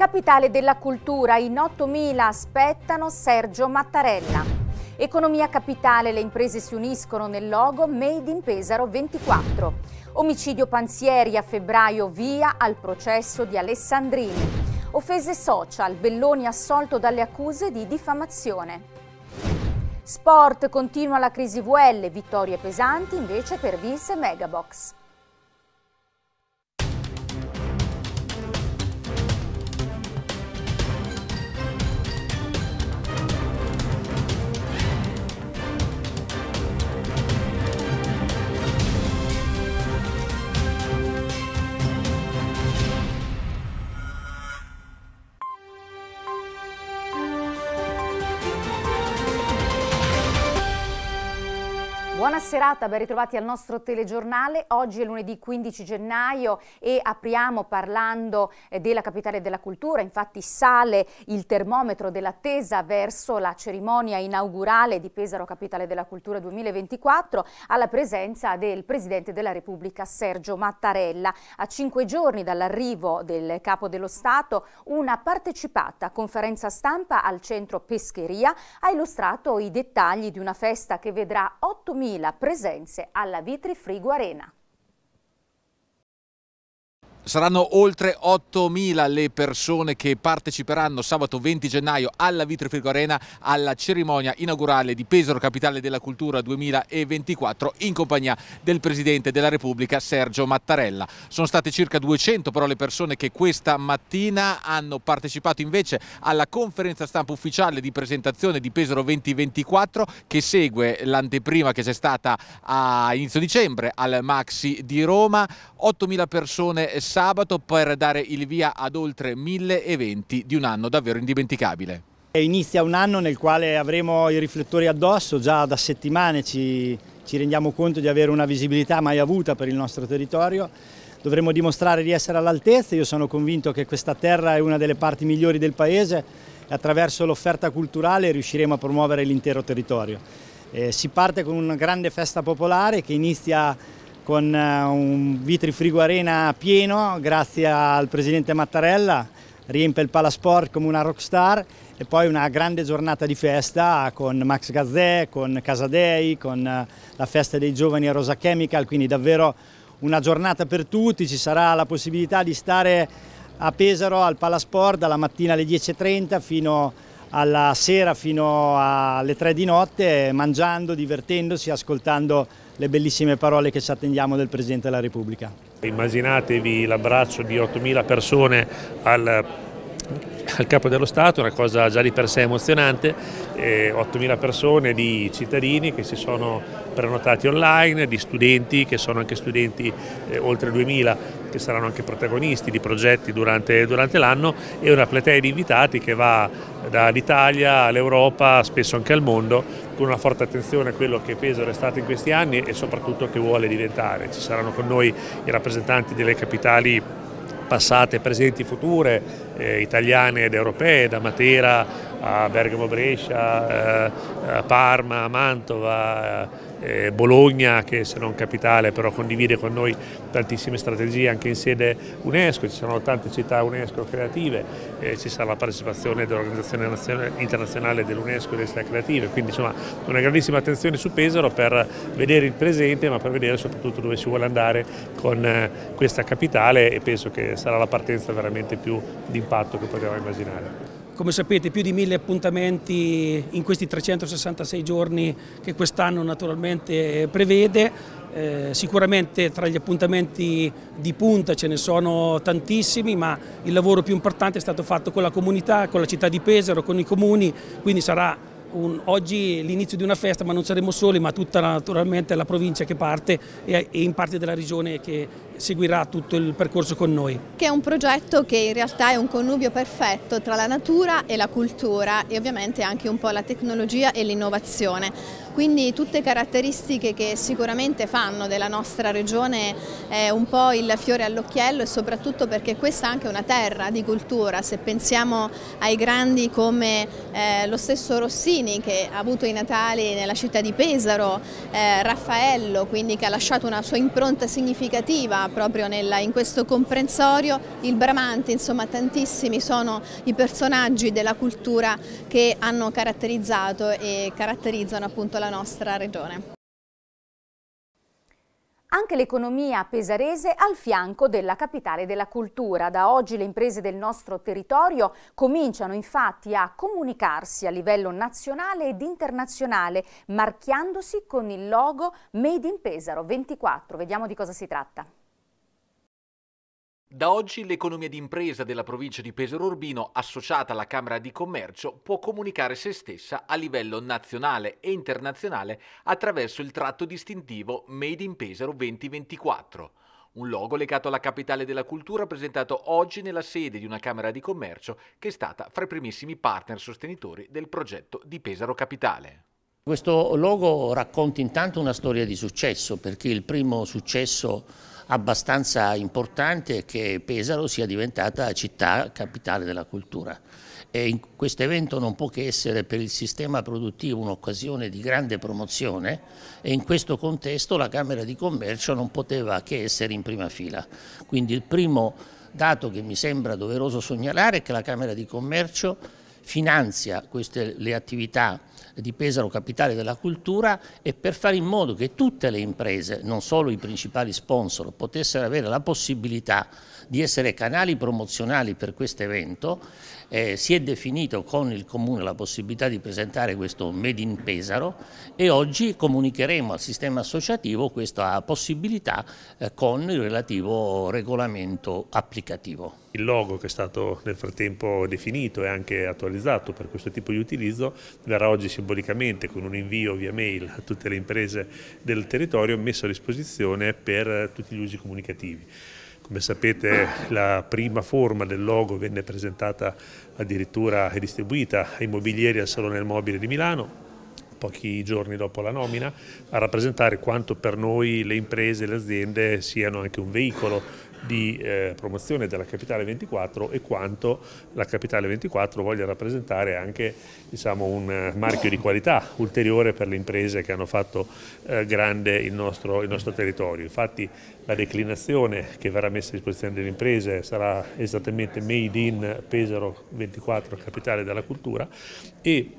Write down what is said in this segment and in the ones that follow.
Capitale della cultura, in 8.000 aspettano Sergio Mattarella. Economia capitale, le imprese si uniscono nel logo Made in Pesaro 24. Omicidio Panzieri a febbraio via al processo di Alessandrini. Offese social, Belloni assolto dalle accuse di diffamazione. Sport continua la crisi VL, vittorie pesanti invece per Vince Megabox. serata, ben ritrovati al nostro telegiornale. Oggi è lunedì 15 gennaio e apriamo parlando eh, della capitale della cultura. Infatti sale il termometro dell'attesa verso la cerimonia inaugurale di Pesaro Capitale della Cultura 2024 alla presenza del Presidente della Repubblica Sergio Mattarella. A cinque giorni dall'arrivo del Capo dello Stato, una partecipata conferenza stampa al centro Pescheria ha illustrato i dettagli di una festa che vedrà 8.000 presenze alla Vitri Frigo Arena. Saranno oltre 8.000 le persone che parteciperanno sabato 20 gennaio alla Vitrofirco Arena alla cerimonia inaugurale di Pesaro Capitale della Cultura 2024 in compagnia del Presidente della Repubblica Sergio Mattarella. Sono state circa 200 però le persone che questa mattina hanno partecipato invece alla conferenza stampa ufficiale di presentazione di Pesaro 2024 che segue l'anteprima che c'è stata a inizio dicembre al Maxi di Roma. 8.000 persone sabato per dare il via ad oltre mille eventi di un anno davvero indimenticabile. Inizia un anno nel quale avremo i riflettori addosso, già da settimane ci, ci rendiamo conto di avere una visibilità mai avuta per il nostro territorio, dovremo dimostrare di essere all'altezza, io sono convinto che questa terra è una delle parti migliori del paese e attraverso l'offerta culturale riusciremo a promuovere l'intero territorio. Eh, si parte con una grande festa popolare che inizia con eh, un Vitrifrigo Arena pieno grazie al presidente Mattarella, riempie il Palasport come una rockstar e poi una grande giornata di festa con Max Gazzè, con Casadei, con eh, la festa dei giovani a Rosa Chemical, quindi davvero una giornata per tutti, ci sarà la possibilità di stare a Pesaro al Palasport dalla mattina alle 10.30 fino alla sera, fino alle 3 di notte, mangiando, divertendosi, ascoltando le bellissime parole che ci attendiamo del Presidente della Repubblica. Immaginatevi l'abbraccio di 8.000 persone al al Capo dello Stato, una cosa già di per sé emozionante, eh, 8.000 persone di cittadini che si sono prenotati online, di studenti che sono anche studenti eh, oltre 2.000 che saranno anche protagonisti di progetti durante, durante l'anno e una platea di invitati che va dall'Italia all'Europa, spesso anche al mondo, con una forte attenzione a quello che Pesaro è stato in questi anni e soprattutto che vuole diventare. Ci saranno con noi i rappresentanti delle capitali passate, presenti, future, eh, italiane ed europee, da Matera a Bergamo Brescia, eh, a Parma, a Mantova, eh, Bologna che se non capitale però condivide con noi tantissime strategie anche in sede UNESCO, ci sono tante città UNESCO creative, ci sarà la partecipazione dell'Organizzazione Internazionale dell'UNESCO e delle città creative, quindi insomma una grandissima attenzione su Pesaro per vedere il presente ma per vedere soprattutto dove si vuole andare con eh, questa capitale e penso che sarà la partenza veramente più d'impatto che potremmo immaginare. Come sapete più di mille appuntamenti in questi 366 giorni che quest'anno naturalmente prevede. Eh, sicuramente tra gli appuntamenti di punta ce ne sono tantissimi, ma il lavoro più importante è stato fatto con la comunità, con la città di Pesaro, con i comuni, quindi sarà un, oggi l'inizio di una festa, ma non saremo soli, ma tutta naturalmente la provincia che parte e, e in parte della regione che, seguirà tutto il percorso con noi. Che è un progetto che in realtà è un connubio perfetto tra la natura e la cultura e ovviamente anche un po' la tecnologia e l'innovazione. Quindi tutte caratteristiche che sicuramente fanno della nostra regione eh, un po' il fiore all'occhiello e soprattutto perché questa è anche una terra di cultura. Se pensiamo ai grandi come eh, lo stesso Rossini che ha avuto i Natali nella città di Pesaro, eh, Raffaello quindi che ha lasciato una sua impronta significativa proprio nella, in questo comprensorio, il Bramante, insomma tantissimi sono i personaggi della cultura che hanno caratterizzato e caratterizzano appunto la nostra regione. Anche l'economia pesarese al fianco della capitale della cultura. Da oggi le imprese del nostro territorio cominciano infatti a comunicarsi a livello nazionale ed internazionale, marchiandosi con il logo Made in Pesaro 24. Vediamo di cosa si tratta. Da oggi l'economia d'impresa della provincia di Pesaro Urbino, associata alla Camera di Commercio, può comunicare se stessa a livello nazionale e internazionale attraverso il tratto distintivo Made in Pesaro 2024 un logo legato alla capitale della cultura presentato oggi nella sede di una Camera di Commercio che è stata fra i primissimi partner sostenitori del progetto di Pesaro Capitale. Questo logo racconta intanto una storia di successo perché il primo successo abbastanza importante che Pesaro sia diventata città capitale della cultura. E questo evento non può che essere per il sistema produttivo un'occasione di grande promozione e in questo contesto la Camera di Commercio non poteva che essere in prima fila. Quindi il primo dato che mi sembra doveroso segnalare è che la Camera di Commercio finanzia queste, le attività di Pesaro Capitale della Cultura e per fare in modo che tutte le imprese, non solo i principali sponsor, potessero avere la possibilità di essere canali promozionali per questo evento eh, si è definito con il Comune la possibilità di presentare questo Made in Pesaro e oggi comunicheremo al sistema associativo questa possibilità eh, con il relativo regolamento applicativo. Il logo che è stato nel frattempo definito e anche attualizzato per questo tipo di utilizzo verrà oggi simbolicamente con un invio via mail a tutte le imprese del territorio messo a disposizione per tutti gli usi comunicativi. Come sapete la prima forma del logo venne presentata addirittura e distribuita ai mobilieri al Salone del Mobile di Milano pochi giorni dopo la nomina, a rappresentare quanto per noi le imprese e le aziende siano anche un veicolo di eh, promozione della Capitale 24 e quanto la Capitale 24 voglia rappresentare anche diciamo, un eh, marchio di qualità ulteriore per le imprese che hanno fatto eh, grande il nostro, il nostro territorio. Infatti la declinazione che verrà messa a disposizione delle imprese sarà esattamente Made in Pesaro 24, Capitale della Cultura e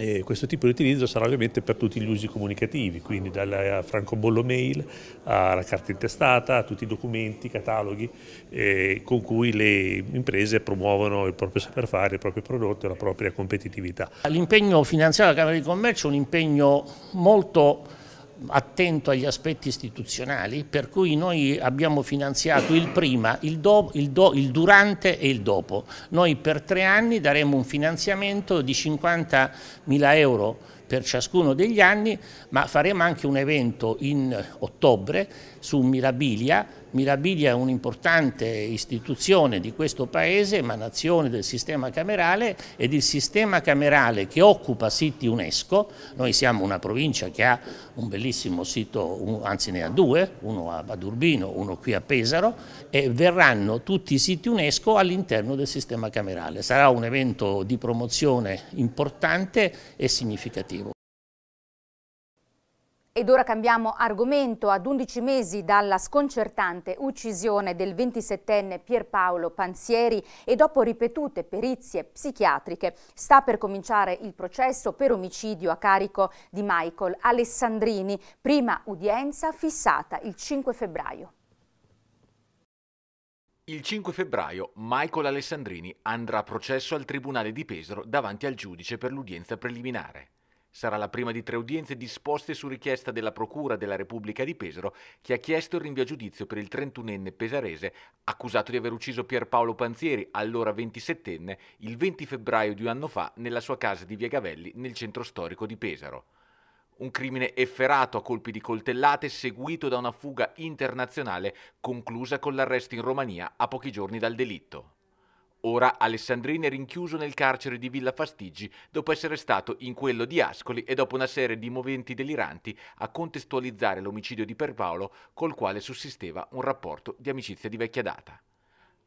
e questo tipo di utilizzo sarà ovviamente per tutti gli usi comunicativi, quindi dal francobollo mail alla carta intestata, a tutti i documenti, cataloghi eh, con cui le imprese promuovono il proprio saper fare, il proprio prodotto e la propria competitività. L'impegno finanziario della Camera di Commercio è un impegno molto importante attento agli aspetti istituzionali, per cui noi abbiamo finanziato il prima, il, do, il, do, il durante e il dopo. Noi per tre anni daremo un finanziamento di 50.000 euro per ciascuno degli anni, ma faremo anche un evento in ottobre su Mirabilia Mirabilia è un'importante istituzione di questo Paese, emanazione del sistema camerale ed il sistema camerale che occupa siti UNESCO, noi siamo una provincia che ha un bellissimo sito, anzi ne ha due, uno ad Urbino, uno qui a Pesaro, e verranno tutti i siti UNESCO all'interno del sistema camerale. Sarà un evento di promozione importante e significativo. Ed ora cambiamo argomento. Ad 11 mesi dalla sconcertante uccisione del 27enne Pierpaolo Panzieri e dopo ripetute perizie psichiatriche, sta per cominciare il processo per omicidio a carico di Michael Alessandrini, prima udienza fissata il 5 febbraio. Il 5 febbraio Michael Alessandrini andrà a processo al Tribunale di Pesaro davanti al giudice per l'udienza preliminare. Sarà la prima di tre udienze disposte su richiesta della Procura della Repubblica di Pesaro che ha chiesto il rinvio a giudizio per il 31enne pesarese accusato di aver ucciso Pierpaolo Panzieri, allora 27enne, il 20 febbraio di un anno fa nella sua casa di Via Gavelli nel centro storico di Pesaro. Un crimine efferato a colpi di coltellate seguito da una fuga internazionale conclusa con l'arresto in Romania a pochi giorni dal delitto. Ora Alessandrini è rinchiuso nel carcere di Villa Fastigi dopo essere stato in quello di Ascoli e dopo una serie di moventi deliranti a contestualizzare l'omicidio di Perpaolo col quale sussisteva un rapporto di amicizia di vecchia data.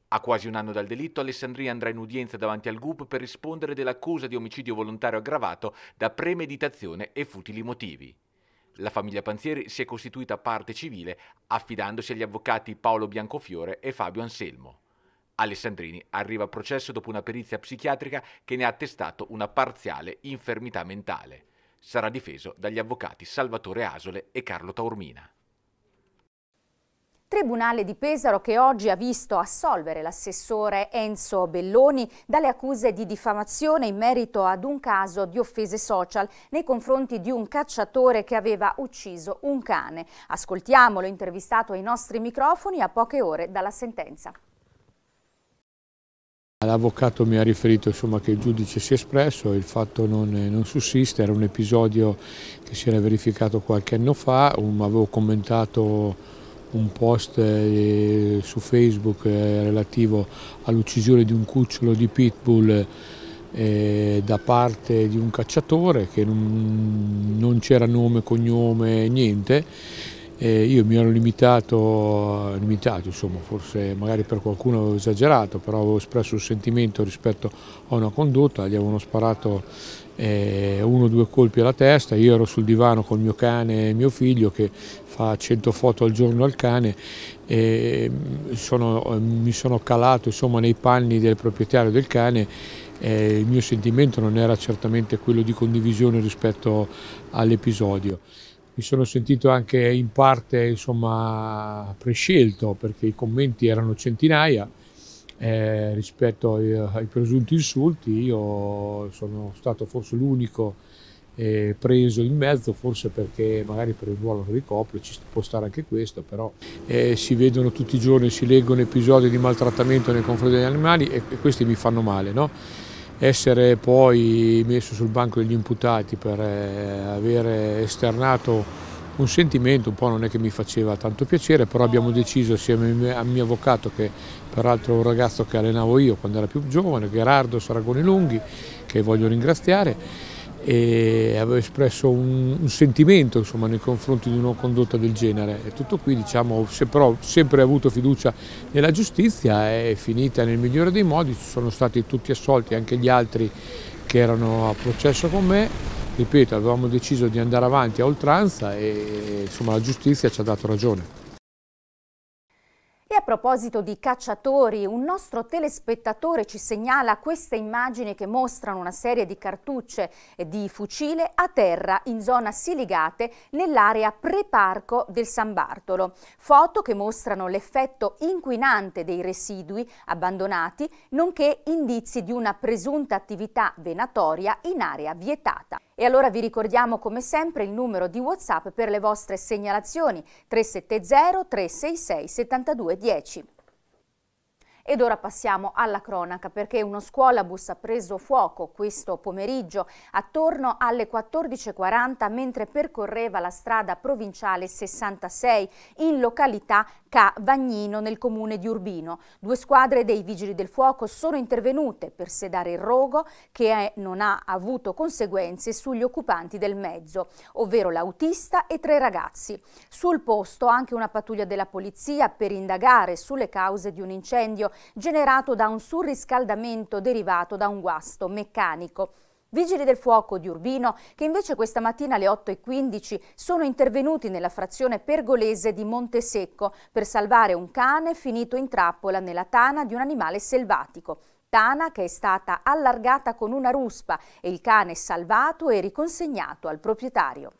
A quasi un anno dal delitto, Alessandria andrà in udienza davanti al GUP per rispondere dell'accusa di omicidio volontario aggravato da premeditazione e futili motivi. La famiglia Panzieri si è costituita parte civile affidandosi agli avvocati Paolo Biancofiore e Fabio Anselmo. Alessandrini arriva a processo dopo una perizia psichiatrica che ne ha attestato una parziale infermità mentale. Sarà difeso dagli avvocati Salvatore Asole e Carlo Taormina. Tribunale di Pesaro che oggi ha visto assolvere l'assessore Enzo Belloni dalle accuse di diffamazione in merito ad un caso di offese social nei confronti di un cacciatore che aveva ucciso un cane. Ascoltiamolo intervistato ai nostri microfoni a poche ore dalla sentenza. L'avvocato mi ha riferito insomma, che il giudice si è espresso, il fatto non, eh, non, sussiste, era un episodio che si era verificato qualche anno fa, um, avevo commentato un post eh, su Facebook eh, relativo all'uccisione di un cucciolo di pitbull eh, da parte di un cacciatore che non, non c'era nome, cognome, niente eh, io mi ero limitato, limitato insomma, forse magari per qualcuno avevo esagerato, però avevo espresso un sentimento rispetto a una condotta, gli avevano sparato eh, uno o due colpi alla testa, io ero sul divano con mio cane e mio figlio che fa 100 foto al giorno al cane e mm, sono, eh, mi sono calato insomma, nei panni del proprietario del cane eh, il mio sentimento non era certamente quello di condivisione rispetto all'episodio mi sono sentito anche in parte insomma, prescelto perché i commenti erano centinaia eh, rispetto ai, ai, presunti insulti, io sono stato forse l'unico eh, preso in mezzo, forse perché magari per il ruolo che ricopro ci può stare anche questo, però eh, si vedono tutti i giorni, si leggono episodi di maltrattamento nei confronti degli animali e, e questi mi fanno male. No? essere poi messo sul banco degli imputati per eh, avere esternato un sentimento un po' non è che mi faceva tanto piacere, però abbiamo deciso assieme al mio avvocato, che peraltro è un ragazzo che allenavo io quando era più giovane, Gerardo Saragoni Lunghi, che voglio ringraziare, e avevo espresso un, un sentimento insomma, nei confronti di una condotta del genere e tutto qui diciamo se però ho sempre avuto fiducia nella giustizia è finita nel migliore dei modi sono stati tutti assolti anche gli altri che erano a processo con me ripeto avevamo deciso di andare avanti a oltranza e insomma la giustizia ci ha dato ragione e a proposito di cacciatori, un nostro telespettatore ci segnala queste immagini che mostrano una serie di cartucce di fucile a terra in zona Siligate nell'area pre-parco del San Bartolo. Foto che mostrano l'effetto inquinante dei residui abbandonati, nonché indizi di una presunta attività venatoria in area vietata. E allora vi ricordiamo come sempre il numero di WhatsApp per le vostre segnalazioni 370 366 7210. Ed ora passiamo alla cronaca perché uno scuolabus ha preso fuoco questo pomeriggio attorno alle 14.40 mentre percorreva la strada provinciale 66 in località K. Vagnino nel comune di Urbino. Due squadre dei Vigili del Fuoco sono intervenute per sedare il rogo che è, non ha avuto conseguenze sugli occupanti del mezzo, ovvero l'autista e tre ragazzi. Sul posto anche una pattuglia della polizia per indagare sulle cause di un incendio generato da un surriscaldamento derivato da un guasto meccanico. Vigili del fuoco di Urbino che invece questa mattina alle 8.15 sono intervenuti nella frazione pergolese di Montesecco per salvare un cane finito in trappola nella tana di un animale selvatico tana che è stata allargata con una ruspa e il cane salvato e riconsegnato al proprietario.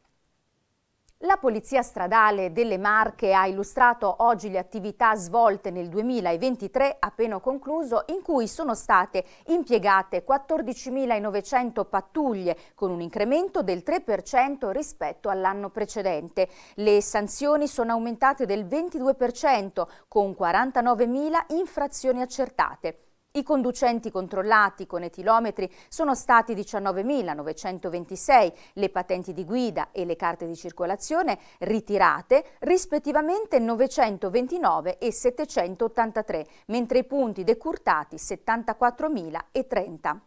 La Polizia Stradale delle Marche ha illustrato oggi le attività svolte nel 2023, appena concluso, in cui sono state impiegate 14.900 pattuglie, con un incremento del 3% rispetto all'anno precedente. Le sanzioni sono aumentate del 22%, con 49.000 infrazioni accertate. I conducenti controllati con etilometri sono stati 19.926, le patenti di guida e le carte di circolazione ritirate rispettivamente 929 e 783, mentre i punti decurtati 74.030.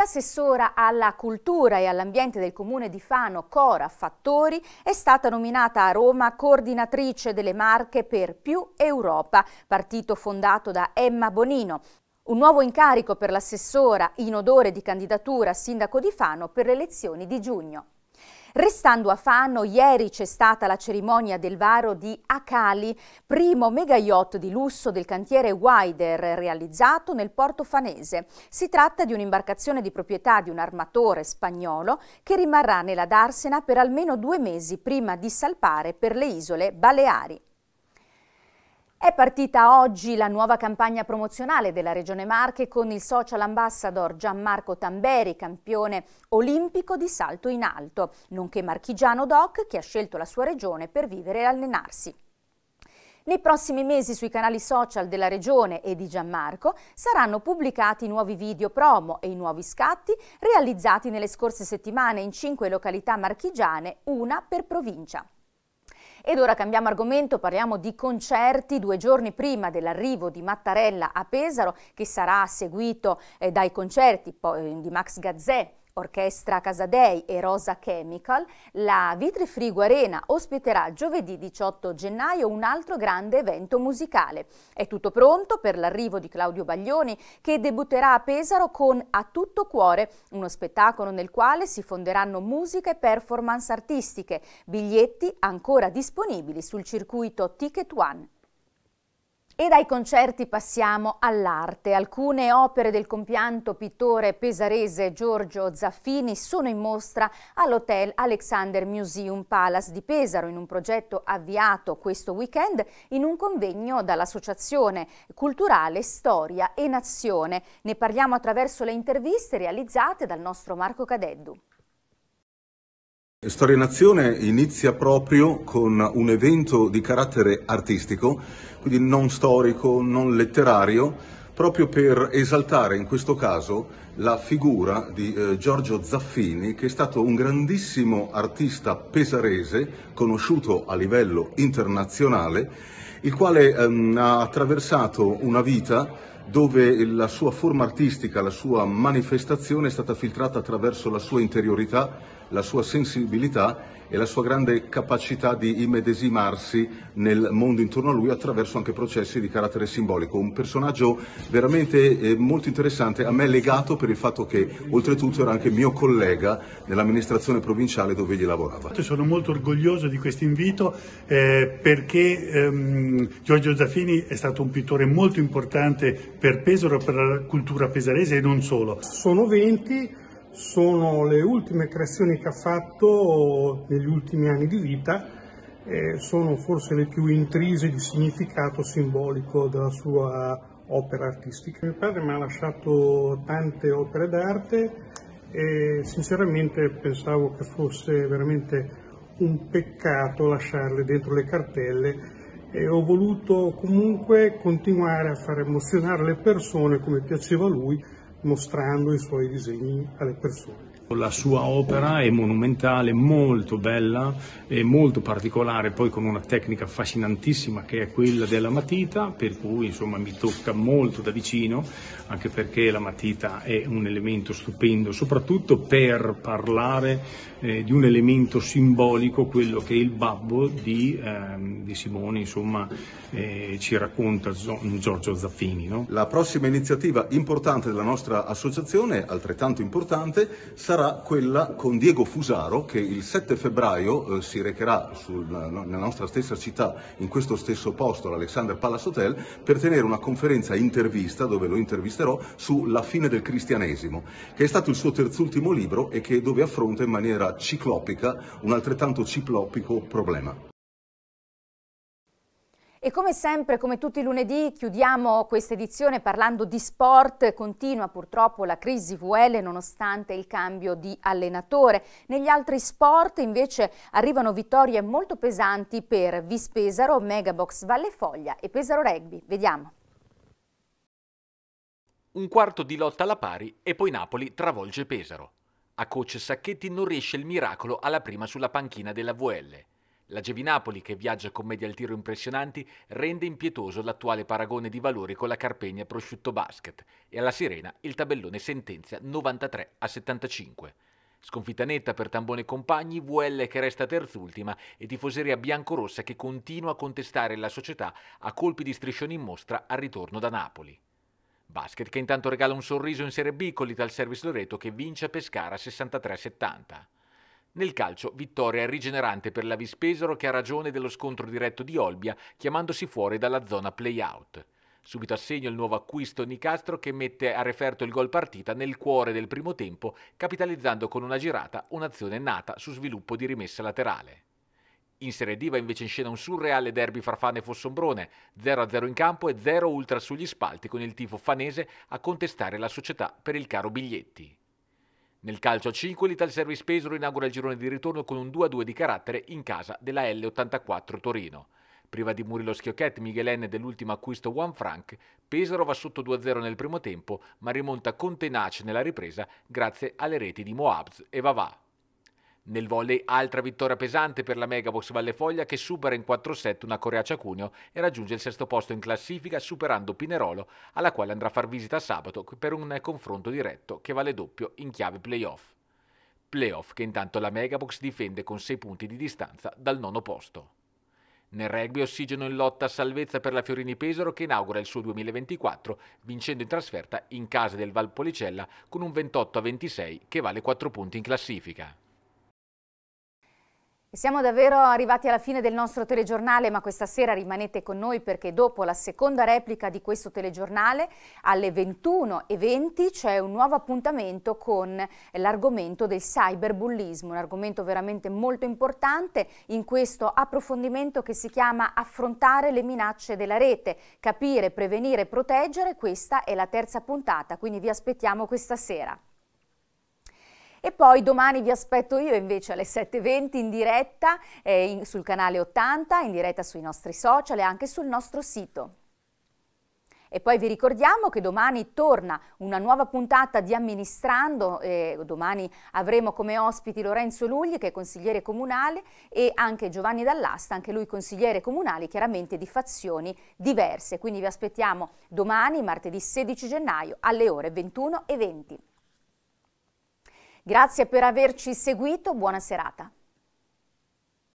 L'assessora alla cultura e all'ambiente del comune di Fano, Cora Fattori, è stata nominata a Roma coordinatrice delle Marche per Più Europa, partito fondato da Emma Bonino. Un nuovo incarico per l'assessora in odore di candidatura a sindaco di Fano per le elezioni di giugno. Restando a Fano, ieri c'è stata la cerimonia del varo di Akali, primo mega yacht di lusso del cantiere Wider realizzato nel porto fanese. Si tratta di un'imbarcazione di proprietà di un armatore spagnolo che rimarrà nella Darsena per almeno due mesi prima di salpare per le isole Baleari. È partita oggi la nuova campagna promozionale della Regione Marche con il social ambassador Gianmarco Tamberi, campione olimpico di salto in alto, nonché marchigiano doc che ha scelto la sua regione per vivere e allenarsi. Nei prossimi mesi sui canali social della Regione e di Gianmarco saranno pubblicati i nuovi video promo e i nuovi scatti realizzati nelle scorse settimane in cinque località marchigiane, una per provincia. Ed ora cambiamo argomento, parliamo di concerti due giorni prima dell'arrivo di Mattarella a Pesaro che sarà seguito eh, dai concerti poi, eh, di Max Gazzè Orchestra Casadei e Rosa Chemical, la Vitrifrigo Arena ospiterà giovedì 18 gennaio un altro grande evento musicale. È tutto pronto per l'arrivo di Claudio Baglioni che debutterà a Pesaro con A tutto cuore, uno spettacolo nel quale si fonderanno musica e performance artistiche, biglietti ancora disponibili sul circuito Ticket One. E dai concerti passiamo all'arte. Alcune opere del compianto pittore pesarese Giorgio Zaffini sono in mostra all'Hotel Alexander Museum Palace di Pesaro in un progetto avviato questo weekend in un convegno dall'Associazione Culturale Storia e Nazione. Ne parliamo attraverso le interviste realizzate dal nostro Marco Cadeddu. Storia in Azione inizia proprio con un evento di carattere artistico, quindi non storico, non letterario, proprio per esaltare in questo caso la figura di eh, Giorgio Zaffini, che è stato un grandissimo artista pesarese, conosciuto a livello internazionale, il quale ehm, ha attraversato una vita dove la sua forma artistica, la sua manifestazione è stata filtrata attraverso la sua interiorità la sua sensibilità e la sua grande capacità di immedesimarsi nel mondo intorno a lui attraverso anche processi di carattere simbolico. Un personaggio veramente eh, molto interessante, a me legato per il fatto che oltretutto era anche mio collega nell'amministrazione provinciale dove gli lavorava. Sono molto orgoglioso di questo invito eh, perché ehm, Giorgio Zaffini è stato un pittore molto importante per Pesaro, per la cultura pesarese e non solo. Sono 20 sono le ultime creazioni che ha fatto negli ultimi anni di vita, eh, sono forse le più intrise di significato simbolico della sua opera artistica. Mio padre mi ha lasciato tante opere d'arte e sinceramente pensavo che fosse veramente un peccato lasciarle dentro le cartelle e ho voluto comunque continuare a far emozionare le persone come piaceva lui mostrando i suoi disegni alle persone. La sua opera è monumentale, molto bella e molto particolare, poi con una tecnica affascinantissima che è quella della matita, per cui insomma mi tocca molto da vicino, anche perché la matita è un elemento stupendo, soprattutto per parlare eh, di un elemento simbolico, quello che il babbo di, eh, di Simone insomma, eh, ci racconta Giorgio Zaffini. No? La prossima iniziativa importante della nostra associazione, altrettanto importante, sarà sarà quella con Diego Fusaro che il 7 febbraio eh, si recherà sul, nella nostra stessa città, in questo stesso posto, l'Alexander Palace Hotel, per tenere una conferenza intervista dove lo intervisterò sulla fine del cristianesimo, che è stato il suo terzultimo libro e che, dove affronta in maniera ciclopica un altrettanto ciclopico problema. E come sempre, come tutti i lunedì, chiudiamo questa edizione parlando di sport. Continua purtroppo la crisi VL nonostante il cambio di allenatore. Negli altri sport invece arrivano vittorie molto pesanti per Vispesaro, Megabox Valle Foglia e Pesaro Rugby. Vediamo. Un quarto di lotta alla pari e poi Napoli travolge Pesaro. A coach Sacchetti non riesce il miracolo alla prima sulla panchina della VL. La Gevinapoli, che viaggia con media al tiro impressionanti, rende impietoso l'attuale paragone di valori con la Carpegna Prosciutto Basket e alla Sirena il tabellone sentenzia 93 a 75. Sconfitta netta per Tambone compagni, VL che resta terzultima e tifoseria biancorossa che continua a contestare la società a colpi di striscioni in mostra al ritorno da Napoli. Basket che intanto regala un sorriso in Serie B con l'Ital Service Loreto che vince a Pescara 63-70. Nel calcio, vittoria rigenerante per la Vispesaro che ha ragione dello scontro diretto di Olbia, chiamandosi fuori dalla zona play-out. Subito a segno il nuovo acquisto Nicastro che mette a referto il gol partita nel cuore del primo tempo, capitalizzando con una girata un'azione nata su sviluppo di rimessa laterale. In Serie D va invece in scena un surreale derby Farfane Fossombrone, 0-0 in campo e 0 ultra sugli spalti con il tifo fanese a contestare la società per il caro biglietti. Nel calcio a 5 l'Ital Service Pesaro inaugura il girone di ritorno con un 2-2 di carattere in casa della L84 Torino. Priva di Murillo Schiocchetti, Miguelen dell'ultimo acquisto One Frank, Pesaro va sotto 2-0 nel primo tempo, ma rimonta con tenace nella ripresa grazie alle reti di Moabs e Vavà. Nel volley altra vittoria pesante per la Megabox Valle Foglia che supera in 4 7 una Coreaccia Cuneo e raggiunge il sesto posto in classifica superando Pinerolo alla quale andrà a far visita sabato per un confronto diretto che vale doppio in chiave playoff. Playoff che intanto la Megabox difende con 6 punti di distanza dal nono posto. Nel rugby ossigeno in lotta a salvezza per la Fiorini Pesaro che inaugura il suo 2024 vincendo in trasferta in casa del Valpolicella con un 28 26 che vale 4 punti in classifica. E siamo davvero arrivati alla fine del nostro telegiornale, ma questa sera rimanete con noi perché dopo la seconda replica di questo telegiornale alle 21.20 c'è un nuovo appuntamento con l'argomento del cyberbullismo, un argomento veramente molto importante in questo approfondimento che si chiama affrontare le minacce della rete, capire, prevenire, proteggere, questa è la terza puntata, quindi vi aspettiamo questa sera. E poi domani vi aspetto io invece alle 7.20 in diretta eh, in, sul canale 80, in diretta sui nostri social e anche sul nostro sito. E poi vi ricordiamo che domani torna una nuova puntata di Amministrando, eh, domani avremo come ospiti Lorenzo Lugli che è consigliere comunale e anche Giovanni Dall'Asta, anche lui consigliere comunale chiaramente di fazioni diverse. Quindi vi aspettiamo domani, martedì 16 gennaio alle ore 21 e 20. Grazie per averci seguito, buona serata.